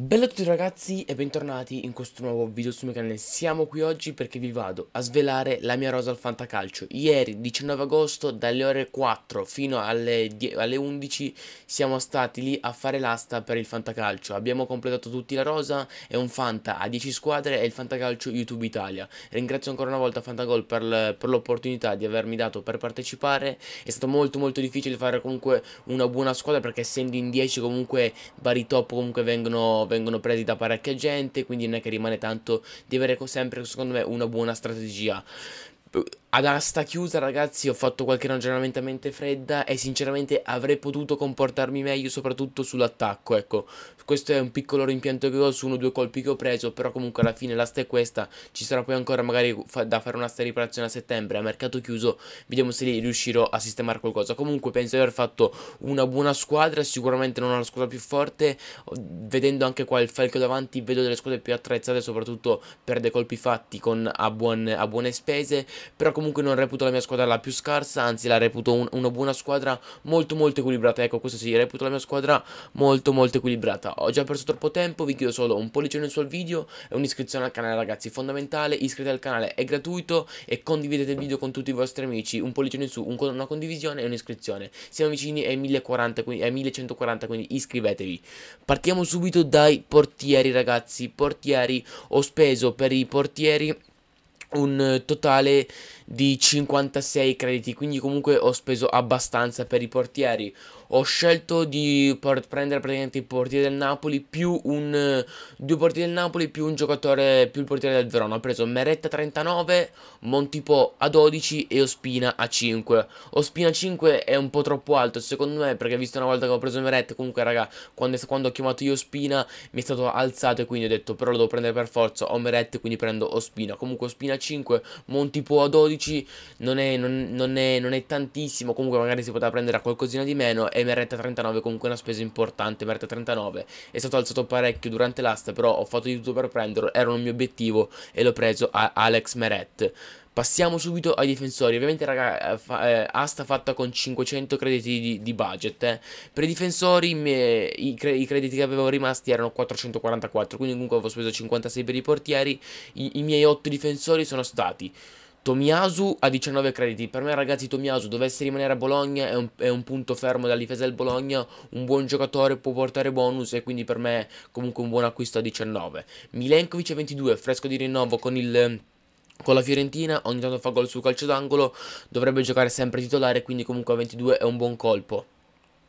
Bello a tutti ragazzi e bentornati in questo nuovo video sul mio canale Siamo qui oggi perché vi vado a svelare la mia rosa al fantacalcio Ieri 19 agosto dalle ore 4 fino alle, alle 11 siamo stati lì a fare l'asta per il fantacalcio Abbiamo completato tutti la rosa, è un fanta a 10 squadre e il fantacalcio YouTube Italia Ringrazio ancora una volta Fantagol per l'opportunità di avermi dato per partecipare È stato molto molto difficile fare comunque una buona squadra perché essendo in 10 comunque vari top comunque vengono vengono presi da parecchia gente, quindi non è che rimane tanto di avere sempre, secondo me, una buona strategia ad asta chiusa ragazzi ho fatto qualche ragionamento a mente fredda e sinceramente avrei potuto comportarmi meglio soprattutto sull'attacco ecco questo è un piccolo rimpianto che ho su uno o due colpi che ho preso però comunque alla fine l'asta è questa ci sarà poi ancora magari fa da fare un'asta di riparazione a settembre a mercato chiuso vediamo se riuscirò a sistemare qualcosa comunque penso di aver fatto una buona squadra sicuramente non ho la squadra più forte vedendo anche qua il falco davanti vedo delle squadre più attrezzate soprattutto per dei colpi fatti con, a, buon, a buone spese però comunque non reputo la mia squadra la più scarsa, anzi la reputo un, una buona squadra molto molto equilibrata. Ecco, questo sì, reputo la mia squadra molto molto equilibrata. Ho già perso troppo tempo, vi chiedo solo un in su al video e un'iscrizione al canale ragazzi, fondamentale. Iscrivetevi al canale, è gratuito e condividete il video con tutti i vostri amici. Un in su, un, una condivisione e un'iscrizione. Siamo vicini ai 1040, quindi, ai 1140, quindi iscrivetevi. Partiamo subito dai portieri ragazzi, portieri ho speso per i portieri un totale di 56 crediti, quindi comunque ho speso abbastanza per i portieri. Ho scelto di prendere praticamente i portieri del Napoli più un due portieri del Napoli più un giocatore più il portiere del Verona. Ho preso Meretta 39, Montipo a 12 e Ospina a 5. Ospina 5 è un po' troppo alto secondo me perché visto una volta che ho preso Meretta comunque raga quando, quando ho chiamato io Ospina mi è stato alzato e quindi ho detto però lo devo prendere per forza. Ho Meretta quindi prendo Ospina. Comunque Ospina 5, Montipo a 12 14 non è, non, non, è, non è, tantissimo, comunque magari si poteva prendere a qualcosina di meno e Merretta 39 comunque è una spesa importante, Merretta 39 è stato alzato parecchio durante l'asta, però ho fatto di tutto per prenderlo, era un mio obiettivo e l'ho preso a Alex Meret. Passiamo subito ai difensori, ovviamente raga, eh, fa, eh, asta fatta con 500 crediti di, di budget, eh. per i difensori me, i, cre i, crediti che avevo rimasti erano 444, quindi comunque avevo speso 56 per i portieri, i, i miei 8 difensori sono stati Tomiasu a 19 crediti. Per me, ragazzi, Tomiasu dovesse rimanere a Bologna. È un, è un, punto fermo della difesa del Bologna. Un buon giocatore può portare bonus. E quindi, per me, comunque un buon acquisto a 19. Milenkovic a 22, fresco di rinnovo con il con la Fiorentina ogni tanto fa gol sul calcio d'angolo, dovrebbe giocare sempre titolare, quindi comunque a 22 è un buon colpo.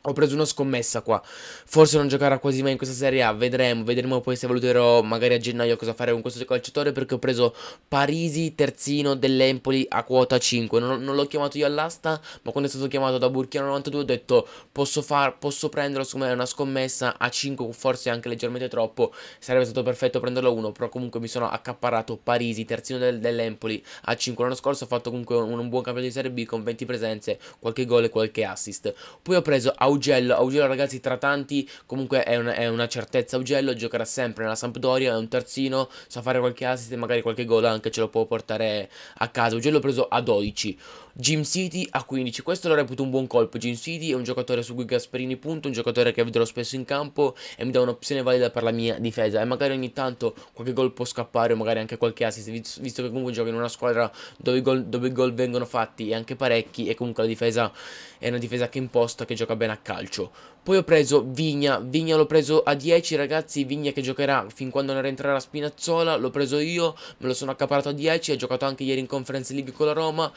Ho preso una scommessa qua. Forse non giocherà quasi mai in questa Serie A. Vedremo, vedremo poi se valuterò magari a gennaio cosa fare con questo calciatore. Perché ho preso Parisi, terzino dell'Empoli a quota 5. Non, non l'ho chiamato io all'asta, ma quando è stato chiamato da Burkina 92 ho detto posso, far, posso prenderlo, secondo me è una scommessa a 5, forse anche leggermente troppo. Sarebbe stato perfetto prenderlo a 1, però comunque mi sono accapparato Parisi, terzino del, dell'Empoli a 5. L'anno scorso ho fatto comunque un, un buon campionato di Serie B con 20 presenze, qualche gol e qualche assist. Poi ho preso... A Augello, Augello ragazzi tra tanti comunque è una, è una, certezza Augello giocherà sempre nella Sampdoria, è un terzino, sa fare qualche assist e magari qualche gol anche ce lo può portare a casa. Augello preso a 12, Jim City a 15, questo lo reputo un buon colpo, Jim City è un giocatore su cui Gasperini punta, un giocatore che vedrò spesso in campo e mi dà un'opzione valida per la mia difesa e magari ogni tanto qualche gol può scappare o magari anche qualche assist visto che comunque gioca in una squadra dove i gol, dove i gol vengono fatti e anche parecchi e comunque la difesa è una difesa che imposta, che gioca bene a calcio. Poi ho preso Vigna, Vigna l'ho preso a 10 ragazzi, Vigna che giocherà fin quando non rientrerà Spinazzola, l'ho preso io, me lo sono accaparato a 10, ha giocato anche ieri in Conference League con la Roma,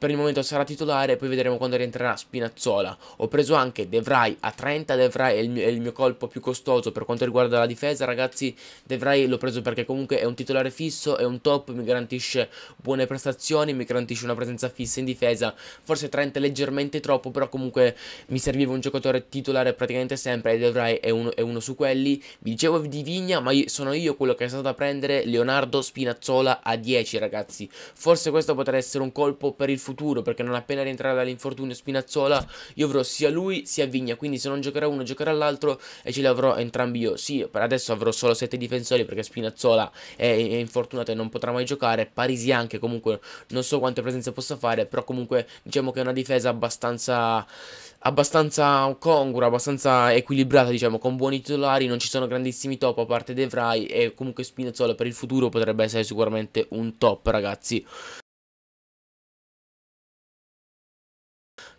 per il momento sarà titolare poi vedremo quando rientrerà Spinazzola. Ho preso anche De a 30, De è il, mio, è il mio colpo più costoso per quanto riguarda la difesa, ragazzi De l'ho preso perché comunque è un titolare fisso, è un top, mi garantisce buone prestazioni, mi garantisce una presenza fissa in difesa, forse 30 è leggermente troppo, però comunque mi serviva un giocatore titolare praticamente sempre e De è uno, è uno su quelli. Vi dicevo di Vigna, ma io, sono io quello che è stato a prendere Leonardo Spinazzola a 10, ragazzi. Forse questo potrà essere un colpo per il futuro futuro perché non appena rientrerà dall'infortunio Spinazzola io avrò sia lui sia Vigna, quindi se non giocherà uno giocherà l'altro e ce li avrò entrambi io. Sì, per adesso avrò solo 7 difensori perché Spinazzola è, è infortunato e non potrà mai giocare, Parisi anche comunque non so quante presenze possa fare, però comunque diciamo che è una difesa abbastanza abbastanza congrua, abbastanza equilibrata, diciamo, con buoni titolari, non ci sono grandissimi top a parte De Vrij e comunque Spinazzola per il futuro potrebbe essere sicuramente un top, ragazzi.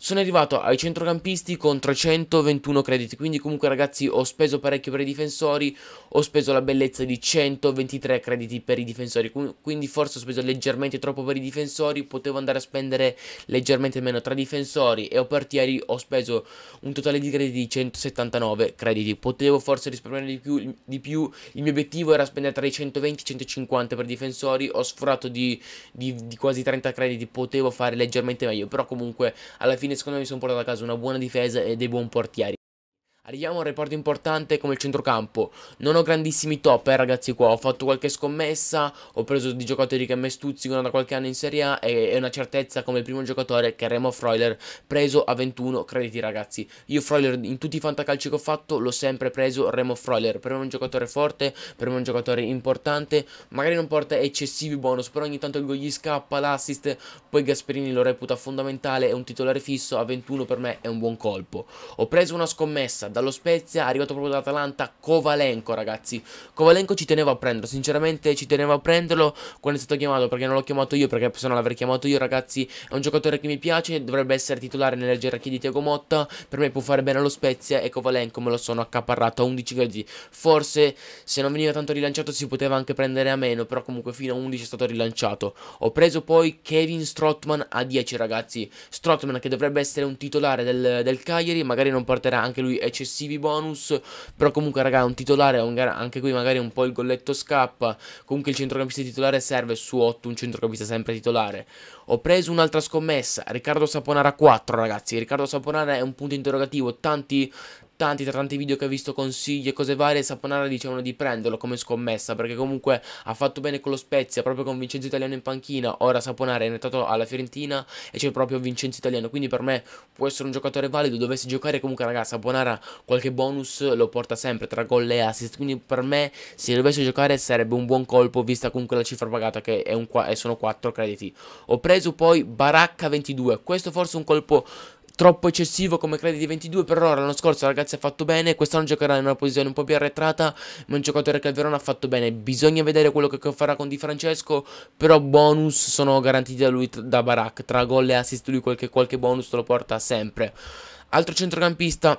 Sono arrivato ai centrocampisti con 321 crediti, quindi comunque ragazzi ho speso parecchio per i difensori, ho speso la bellezza di 123 crediti per i difensori, quindi forse ho speso leggermente troppo per i difensori, potevo andare a spendere leggermente meno tra difensori e portieri, ho speso un totale di crediti di 179 crediti, potevo forse risparmiare di più, di più. il mio obiettivo era spendere tra i 120 e i 150 per difensori, ho sforato di, di, di quasi 30 crediti, potevo fare leggermente meglio, però comunque alla fine quindi secondo me mi sono portato a casa una buona difesa e dei buon portieri. Arriviamo a un report importante come il centrocampo. Non ho grandissimi top, eh, ragazzi, qua. Ho fatto qualche scommessa, ho preso di giocatori che a me stuzzicano da qualche anno in Serie A e è una certezza come il primo giocatore che è Remo Freuler preso a 21 crediti, ragazzi. Io Freuler in tutti i fantacalci che ho fatto l'ho sempre preso Remo Freuler. Per me è un giocatore forte, per me è un giocatore importante. Magari non porta eccessivi bonus, però ogni tanto il gol gli scappa, l'assist. Poi Gasperini lo reputa fondamentale, è un titolare fisso, a 21 per me è un buon colpo. Ho preso una scommessa dallo Spezia, arrivato proprio dall'Atalanta, Kovalenko ragazzi. Kovalenko ci tenevo a prenderlo, sinceramente ci tenevo a prenderlo quando è stato chiamato, perché non l'ho chiamato io, perché se no l'avrei chiamato io ragazzi, è un giocatore che mi piace, dovrebbe essere titolare nella gerarchia di Tiago Motta, per me può fare bene allo Spezia e Kovalenko me lo sono accaparrato a 11 gradi. Forse se non veniva tanto rilanciato si poteva anche prendere a meno, però comunque fino a 11 è stato rilanciato. Ho preso poi Kevin Strotman a 10 ragazzi, Strotman che dovrebbe essere un titolare del, del Cagliari, magari non porterà anche lui ecc eccessivi bonus. Però comunque, raga, un titolare, un anche qui magari un po' il golletto scappa. Comunque il centrocampista titolare serve su 8, un centrocampista sempre titolare. Ho preso un'altra scommessa, Riccardo Saponara 4, ragazzi. Riccardo Saponara è un punto interrogativo. Tanti importanti, tra tanti video che ho visto consigli e cose varie, Saponara dicevano di prenderlo come scommessa, perché comunque ha fatto bene con lo Spezia, proprio con Vincenzo Italiano in panchina, ora Saponara è entrato alla Fiorentina e c'è proprio Vincenzo Italiano, quindi per me può essere un giocatore valido, dovesse giocare comunque ragazzi, Saponara qualche bonus lo porta sempre tra gol e assist, quindi per me se dovesse giocare sarebbe un buon colpo, vista comunque la cifra pagata che è un, sono 4 crediti. Ho preso poi Baracca 22, questo forse è un colpo troppo eccessivo come credit di 22 per ora l'anno scorso ragazzi ha fatto bene quest'anno giocherà in una posizione un po' più arretrata ma un giocatore che al Verona ha fatto bene bisogna vedere quello che farà con Di Francesco però bonus sono garantiti da lui da Barak tra gol e assist lui qualche, qualche bonus lo porta sempre altro centrocampista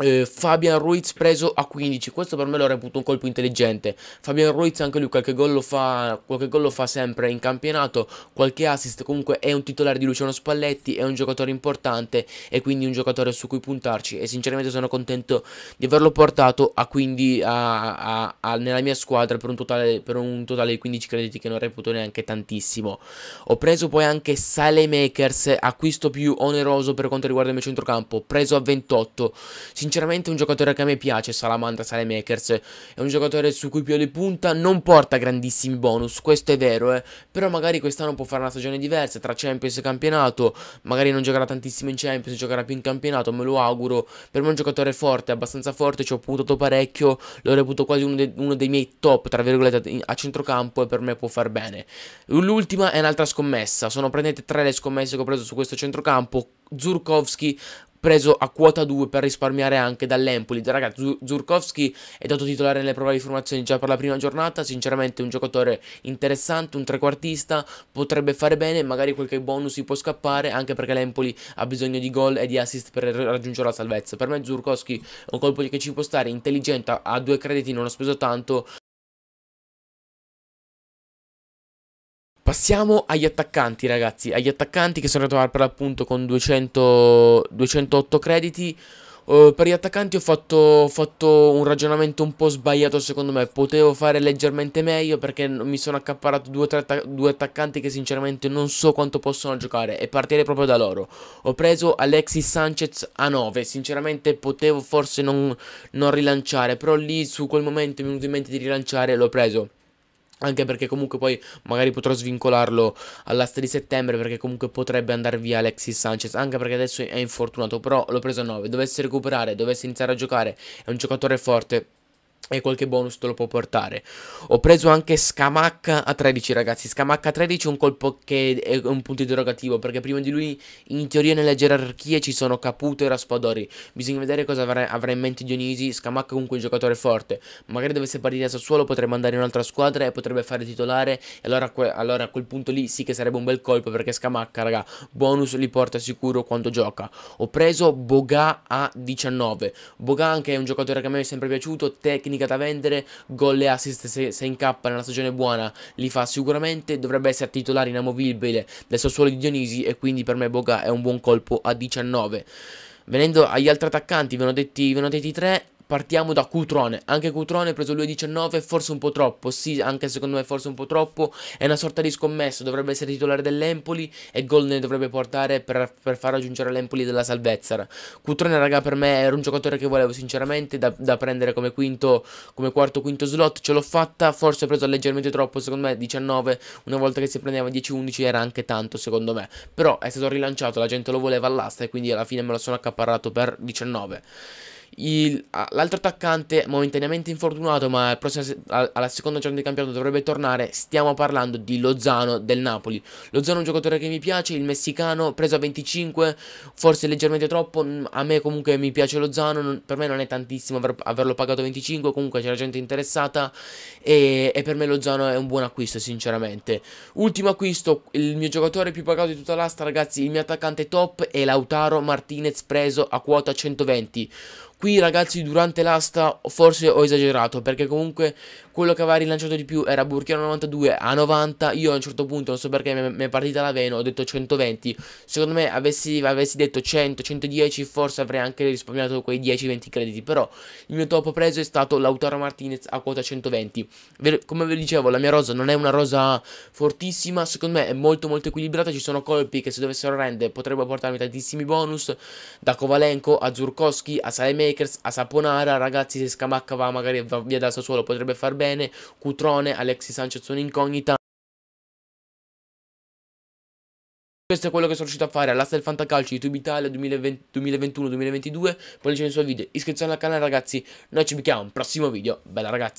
eh, Fabian Ruiz preso a 15 questo per me lo reputo un colpo intelligente Fabian Ruiz anche lui qualche gol lo fa, gol lo fa sempre in campionato qualche assist comunque è un titolare di Luciano Spalletti è un giocatore importante e quindi un giocatore su cui puntarci e sinceramente sono contento di averlo portato a quindi a, a, a, nella mia squadra per un, totale, per un totale di 15 crediti che non reputo neanche tantissimo ho preso poi anche Sale Makers acquisto più oneroso per quanto riguarda il mio centrocampo preso a 28 sinceramente Sinceramente è un giocatore che a me piace, Salamandra Salemakers. È un giocatore su cui più Pioli punta, non porta grandissimi bonus, questo è vero, eh. Però magari quest'anno può fare una stagione diversa tra Champions e campionato. Magari non giocherà tantissimo in Champions, giocherà più in campionato, me lo auguro. Per me è un giocatore forte, abbastanza forte, ci ho puntato parecchio. Lo reputo quasi uno, de uno dei miei top, tra virgolette, a centrocampo e per me può far bene. L'ultima è un'altra scommessa. Sono praticamente tre le scommesse che ho preso su questo centrocampo. Zurkowski preso a quota 2 per risparmiare anche dall'Empoli. Ragazzi, Zurkowski è dato titolare nelle probabili formazioni già per la prima giornata, sinceramente un giocatore interessante, un trequartista, potrebbe fare bene, magari qualche bonus si può scappare, anche perché l'Empoli ha bisogno di gol e di assist per raggiungere la salvezza. Per me Zurkowski è un colpo che ci può stare, intelligente, ha due crediti, non ha speso tanto, Passiamo agli attaccanti ragazzi, agli attaccanti che sono arrivati per l'appunto con 200, 208 crediti. Uh, per gli attaccanti ho fatto, ho fatto, un ragionamento un po' sbagliato secondo me Potevo fare leggermente meglio perché mi sono accapparato due, attac due attaccanti che sinceramente non so quanto possono giocare E partire proprio da loro Ho preso Alexis Sanchez a 9 Sinceramente potevo forse non, non rilanciare Però lì su quel momento mi è venuto in mente di rilanciare e l'ho preso anche perché comunque poi magari potrò svincolarlo all'asta di settembre perché comunque potrebbe andare via Alexis Sanchez, anche perché adesso è infortunato, però l'ho preso a 9, dovesse recuperare, dovesse iniziare a giocare, è un giocatore forte, e qualche bonus te lo può portare. Ho preso anche Scamacca a 13 ragazzi, Scamacca a 13 è un colpo che è un punto interrogativo perché prima di lui in teoria nelle gerarchie ci sono Caputo e Raspadori. Bisogna vedere cosa avrà, avrà in mente Dionisi, Scamacca comunque è un giocatore forte, magari dovesse partire a Sassuolo potrebbe andare in un'altra squadra e potrebbe fare titolare e allora, allora, a quel punto lì sì che sarebbe un bel colpo perché Scamacca raga bonus li porta sicuro quando gioca. Ho preso Boga a 19, Boga anche è un giocatore che a me è sempre piaciuto, tecnico tecnica da vendere, gol e assist se, se incappa nella stagione buona li fa sicuramente, dovrebbe essere titolare inamovibile del Sassuolo di Dionisi e quindi per me Boga è un buon colpo a 19. Venendo agli altri attaccanti, ve ne ho detti, ve ne ho detti tre, partiamo da Cutrone. Anche Cutrone preso lui 19, forse un po' troppo. Sì, anche secondo me forse un po' troppo. È una sorta di scommessa, dovrebbe essere titolare dell'Empoli e gol ne dovrebbe portare per, per far raggiungere l'Empoli della salvezza. Cutrone, raga, per me era un giocatore che volevo sinceramente da, da prendere come quinto, come quarto, quinto slot. Ce l'ho fatta, forse ho preso leggermente troppo, secondo me 19, una volta che si prendeva 10-11 era anche tanto secondo me. Però è stato rilanciato, la gente lo voleva all'asta e quindi alla fine me lo sono accaparrato per 19 l'altro attaccante momentaneamente infortunato ma prossimo, alla seconda giornata di campionato dovrebbe tornare stiamo parlando di Lozano del Napoli Lozano è un giocatore che mi piace il messicano preso a 25 forse leggermente troppo mm, a me comunque mi piace Lozano non, per me non è tantissimo aver, averlo pagato 25 comunque c'era gente interessata e, e per me Lozano è un buon acquisto sinceramente ultimo acquisto il mio giocatore più pagato di tutta l'asta ragazzi il mio attaccante top è Lautaro Martinez preso a quota 120 Qui ragazzi durante l'asta forse ho esagerato perché comunque quello che aveva rilanciato di più era Burkina 92 a 90 Io a un certo punto non so perché mi è partita la vena ho detto 120 Secondo me avessi, avessi detto 100, 110 forse avrei anche risparmiato quei 10-20 crediti Però il mio top preso è stato Lautaro Martinez a quota 120 Come vi dicevo la mia rosa non è una rosa fortissima Secondo me è molto molto equilibrata Ci sono colpi che se dovessero rendere potrebbero portarmi tantissimi bonus Da Kovalenko a Zurkowski a Saemè Lakers, a Saponara, ragazzi se Scamacca va magari va via da Sassuolo potrebbe far bene, Cutrone, Alexis Sanchez sono incognita. Questo è quello che sono riuscito a fare all'asta del Fantacalcio YouTube Italia 2021-2022, poi lasciate i suoi video, iscrizione al canale ragazzi, noi ci becchiamo un prossimo video, bella ragazzi!